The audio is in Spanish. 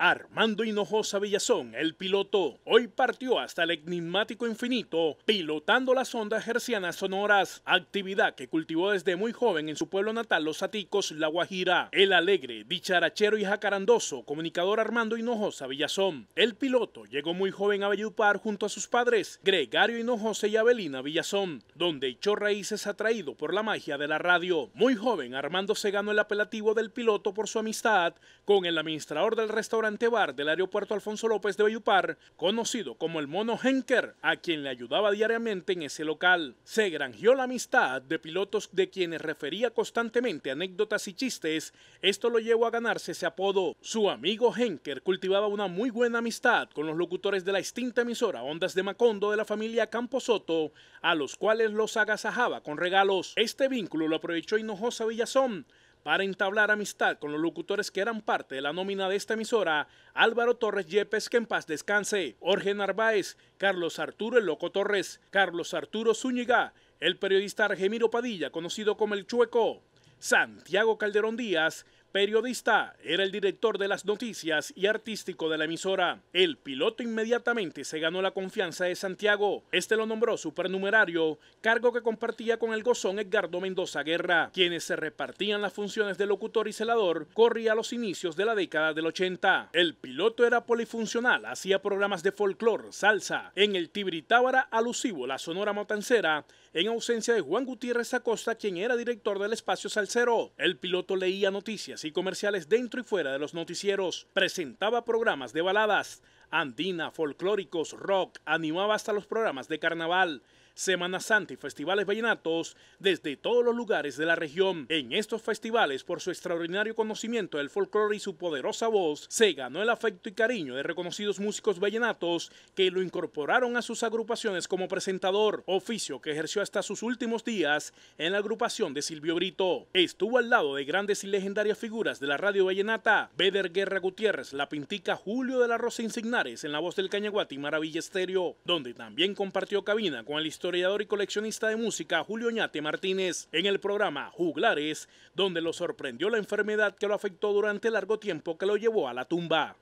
Armando Hinojosa Villazón, el piloto, hoy partió hasta el enigmático infinito, pilotando las ondas gercianas sonoras, actividad que cultivó desde muy joven en su pueblo natal, Los Aticos, La Guajira. El alegre, dicharachero y jacarandoso, comunicador Armando Hinojosa Villazón. El piloto llegó muy joven a Bellupar junto a sus padres, Gregario Hinojosa y Avelina Villazón, donde echó raíces atraído por la magia de la radio. Muy joven, Armando se ganó el apelativo del piloto por su amistad con el administrador del restaurante bar del aeropuerto Alfonso López de Bayupar, conocido como el Mono Henker, a quien le ayudaba diariamente en ese local. Se granjeó la amistad de pilotos de quienes refería constantemente anécdotas y chistes. Esto lo llevó a ganarse ese apodo. Su amigo Henker cultivaba una muy buena amistad con los locutores de la extinta emisora Ondas de Macondo de la familia Camposoto, a los cuales los agasajaba con regalos. Este vínculo lo aprovechó Hinojosa Villazón para entablar amistad con los locutores que eran parte de la nómina de esta emisora, Álvaro Torres Yepes, que en paz descanse, Jorge Narváez, Carlos Arturo El Loco Torres, Carlos Arturo Zúñiga, el periodista Argemiro Padilla, conocido como El Chueco, Santiago Calderón Díaz, periodista, era el director de las noticias y artístico de la emisora. El piloto inmediatamente se ganó la confianza de Santiago. Este lo nombró supernumerario, cargo que compartía con el gozón Edgardo Mendoza Guerra, quienes se repartían las funciones de locutor y celador, corría a los inicios de la década del 80. El piloto era polifuncional, hacía programas de folclore, salsa, en el tábara alusivo la Sonora Motancera, en ausencia de Juan Gutiérrez Acosta, quien era director del espacio salsero. El piloto leía noticias y comerciales dentro y fuera de los noticieros. Presentaba programas de baladas, andina, folclóricos, rock, animaba hasta los programas de carnaval. Semana Santa y festivales vallenatos desde todos los lugares de la región. En estos festivales, por su extraordinario conocimiento del folclore y su poderosa voz, se ganó el afecto y cariño de reconocidos músicos vallenatos que lo incorporaron a sus agrupaciones como presentador, oficio que ejerció hasta sus últimos días en la agrupación de Silvio Brito. Estuvo al lado de grandes y legendarias figuras de la radio vallenata, Beder Guerra Gutiérrez, La Pintica, Julio de la Rosa Insignia, en la voz del Cañaguati Maravilla Estéreo, donde también compartió cabina con el historiador y coleccionista de música Julio Ñate Martínez en el programa Juglares, donde lo sorprendió la enfermedad que lo afectó durante largo tiempo que lo llevó a la tumba.